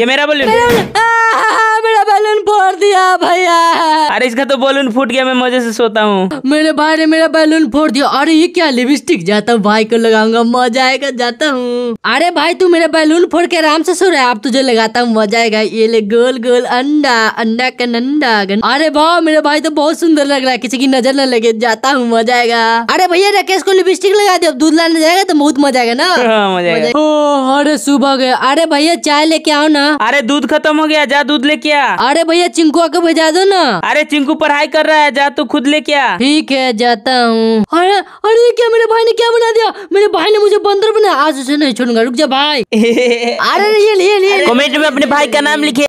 ये मेरा बलून मेरा बलून फोड़ दिया भैया अरे इसका तो बलून फूट गया मैं मजे से सोता हूँ मेरे भाई ने मेरा बलून फोड़ दिया अरे ये क्या लिपस्टिक जाता हूँ भाई को लगाऊंगा मजा आएगा जाता हूँ अरे भाई तू मेरा बैलून फोड़ के आराम से सो रहा है आप तुझे लगाता हूँ मजा आएगा ये ले गोल गोल अंडा अंडा का नंडा अरे भाव मेरे भाई तो बहुत सुंदर लग रहा है किसी की नजर न लगे जाता हूँ मजा आएगा अरे भैया राकेश को लिपस्टिक लगा दे अब दूध लाने जाएगा तो बहुत मजा आएगा ना हाँ, मजा आएगा अरे सुबह गए अरे भैया चाय लेके आओ ना अरे दूध खत्म हो गया जा दूध लेके आ अरे भैया चिंकू आके भेजा दो ना अरे चिंकू पढ़ाई कर रहा है जा तू खुद लेके आ ठीक है जाता हूँ अरे अरे क्या मेरे भाई ने क्या बना दिया मेरे भाई ने मुझे बंदर बनाया आज उसे नहीं छोड़ूंगा रुक जा भाई अरे ये लिए कमेंट में अपने भाई का नाम लिखे